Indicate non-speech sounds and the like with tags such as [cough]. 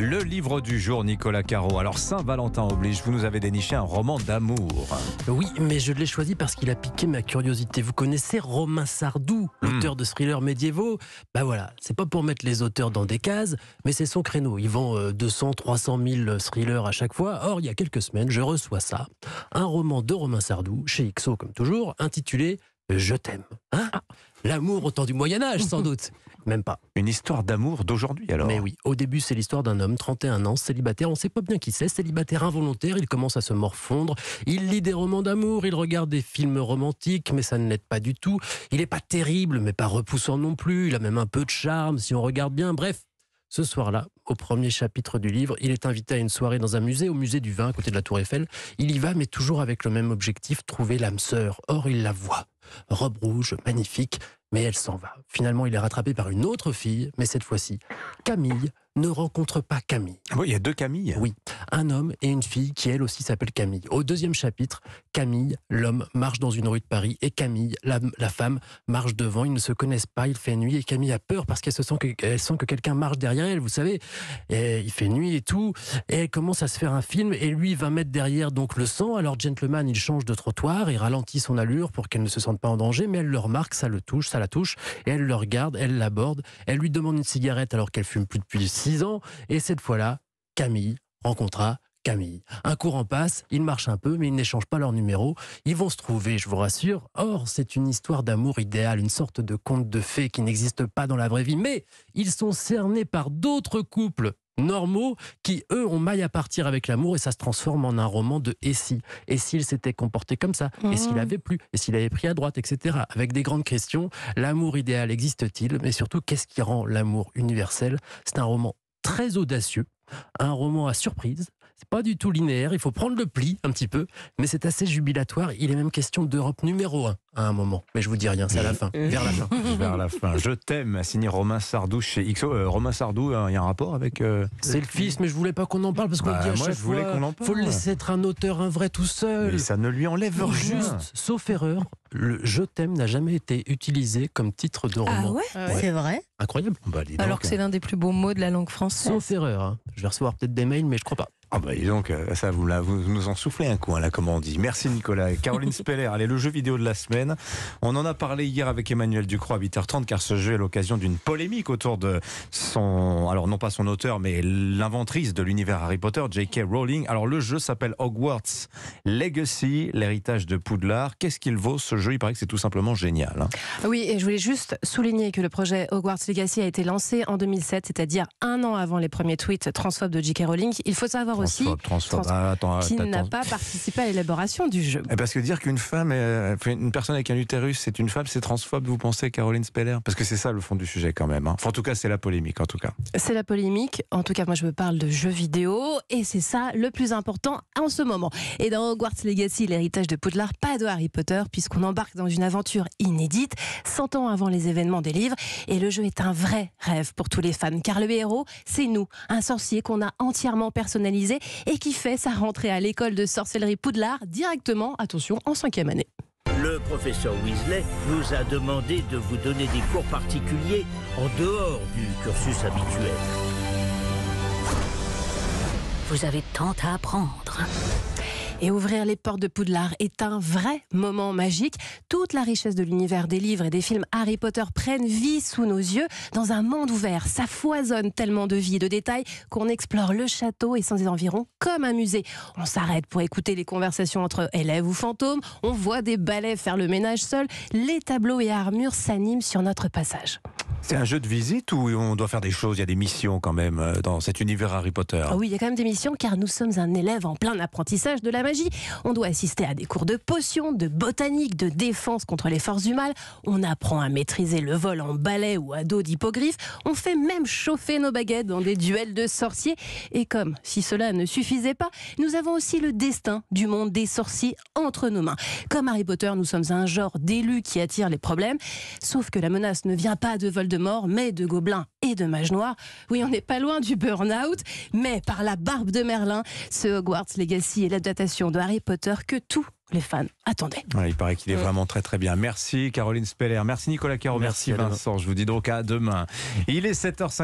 Le livre du jour, Nicolas Caro. Alors, Saint-Valentin oblige, vous nous avez déniché un roman d'amour. Oui, mais je l'ai choisi parce qu'il a piqué ma curiosité. Vous connaissez Romain Sardou, l'auteur hmm. de thrillers médiévaux Bah voilà, c'est pas pour mettre les auteurs dans des cases, mais c'est son créneau. Il vend 200, 300 000 thrillers à chaque fois. Or, il y a quelques semaines, je reçois ça. Un roman de Romain Sardou, chez XO comme toujours, intitulé Je t'aime. Hein? Ah. L'amour au temps du Moyen Âge, sans [laughs] doute. Même pas. Une histoire d'amour d'aujourd'hui alors Mais oui, au début c'est l'histoire d'un homme, 31 ans, célibataire, on ne sait pas bien qui c'est, célibataire involontaire, il commence à se morfondre, il lit des romans d'amour, il regarde des films romantiques, mais ça ne l'aide pas du tout, il n'est pas terrible, mais pas repoussant non plus, il a même un peu de charme si on regarde bien, bref, ce soir-là, au premier chapitre du livre, il est invité à une soirée dans un musée, au musée du vin à côté de la Tour Eiffel. Il y va, mais toujours avec le même objectif, trouver l'âme sœur. Or, il la voit. Robe rouge, magnifique, mais elle s'en va. Finalement, il est rattrapé par une autre fille, mais cette fois-ci, Camille, ne rencontre pas Camille. Ah oui, il y a deux Camilles. Oui, un homme et une fille qui elle aussi s'appelle Camille. Au deuxième chapitre, Camille, l'homme, marche dans une rue de Paris et Camille, la, femme, marche devant. Ils ne se connaissent pas, il fait nuit et Camille a peur parce qu'elle sent que, sent que quelqu'un marche derrière elle, vous savez. Et il fait nuit et tout. Et elle commence à se faire un film et lui va mettre derrière donc le sang. Alors Gentleman, il change de trottoir, et ralentit son allure pour qu'elle ne se sente pas en danger, mais elle le remarque, ça le touche, ça la touche. Et elle le regarde, elle l'aborde, elle lui demande une cigarette alors qu'elle fume plus depuis ans. Et cette fois-là, Camille rencontra Camille. Un courant passe, ils marchent un peu, mais ils n'échangent pas leur numéro. Ils vont se trouver, je vous rassure. Or, c'est une histoire d'amour idéal, une sorte de conte de fées qui n'existe pas dans la vraie vie. Mais ils sont cernés par d'autres couples normaux qui, eux, ont maille à partir avec l'amour et ça se transforme en un roman de et si Et s'il s'était comporté comme ça Et s'il mmh. avait plu Et s'il avait pris à droite Etc. Avec des grandes questions. L'amour idéal existe-t-il Mais surtout, qu'est-ce qui rend l'amour universel C'est un roman très audacieux, un roman à surprise, c'est pas du tout linéaire. Il faut prendre le pli un petit peu, mais c'est assez jubilatoire. Il est même question d'Europe numéro un à un moment. Mais je vous dis rien, c'est à la fin, vers la fin. [laughs] vers la fin. Je t'aime, signé Romain Sardou chez XO. Euh, Romain Sardou, euh, il y a un rapport avec. Euh, c'est le fils, mais je voulais pas qu'on en parle parce qu'on bah, dit à moi, je voulais qu'on en parle. Faut le laisser être un auteur, un vrai tout seul. Mais ça ne lui enlève rien. Juste, sauf erreur, le Je t'aime n'a jamais été utilisé comme titre de roman. Ah ouais, C'est vrai Incroyable. Bah, Alors que c'est l'un des plus beaux mots de la langue française. Sauf erreur. Hein. Je vais recevoir peut-être des mails, mais je crois pas. Ah bah, donc, euh, ça vous, nous en soufflez un coup, hein, là, comme on dit. Merci Nicolas. Caroline Speller, allez, le jeu vidéo de la semaine. On en a parlé hier avec Emmanuel Ducroix à 8h30, car ce jeu est l'occasion d'une polémique autour de son, alors non pas son auteur, mais l'inventrice de l'univers Harry Potter, J.K. Rowling. Alors le jeu s'appelle Hogwarts Legacy, l'héritage de Poudlard. Qu'est-ce qu'il vaut ce jeu Il paraît que c'est tout simplement génial. Hein. Oui, et je voulais juste souligner que le projet Hogwarts Legacy a été lancé en 2007, c'est-à-dire un an avant les premiers tweets transphobes de J.K. Rowling. Il faut savoir aussi, transphobe, ah, qui n'a pas participé à l'élaboration du jeu. Et eh, parce que dire qu'une femme, une personne avec un utérus, c'est une femme, c'est transphobe, vous pensez, Caroline Speller Parce que c'est ça le fond du sujet quand même. Hein. Enfin, en tout cas, c'est la polémique. En tout cas. C'est la polémique. En tout cas, moi, je me parle de jeux vidéo et c'est ça le plus important en ce moment. Et dans Hogwarts Legacy, l'héritage de Poudlard, pas de Harry Potter, puisqu'on embarque dans une aventure inédite, 100 ans avant les événements des livres. Et le jeu est un vrai rêve pour tous les fans, car le héros, c'est nous, un sorcier qu'on a entièrement personnalisé et qui fait sa rentrée à l'école de sorcellerie Poudlard directement, attention, en cinquième année. Le professeur Weasley nous a demandé de vous donner des cours particuliers en dehors du cursus habituel. Vous avez tant à apprendre. Et ouvrir les portes de Poudlard est un vrai moment magique. Toute la richesse de l'univers des livres et des films Harry Potter prennent vie sous nos yeux dans un monde ouvert. Ça foisonne tellement de vie et de détails qu'on explore le château et ses environs comme un musée. On s'arrête pour écouter les conversations entre élèves ou fantômes, on voit des balais faire le ménage seul, les tableaux et armures s'animent sur notre passage. C'est un jeu de visite où on doit faire des choses, il y a des missions quand même euh, dans cet univers Harry Potter. Ah oui, il y a quand même des missions car nous sommes un élève en plein apprentissage de la magie. On doit assister à des cours de potions, de botanique, de défense contre les forces du mal. On apprend à maîtriser le vol en balai ou à dos d'hippogriffe. On fait même chauffer nos baguettes dans des duels de sorciers. Et comme si cela ne suffisait pas, nous avons aussi le destin du monde des sorciers entre nos mains. Comme Harry Potter, nous sommes un genre d'élus qui attire les problèmes. Sauf que la menace ne vient pas de vol de de mort, mais de gobelins et de mages noirs. Oui, on n'est pas loin du burn-out, mais par la barbe de Merlin, ce Hogwarts Legacy et l'adaptation de Harry Potter que tous les fans attendaient. il paraît qu'il est vraiment très très bien. Merci Caroline Speller, merci Nicolas Caro, merci, merci Vincent. Je vous dis donc à demain. Il est 7h50.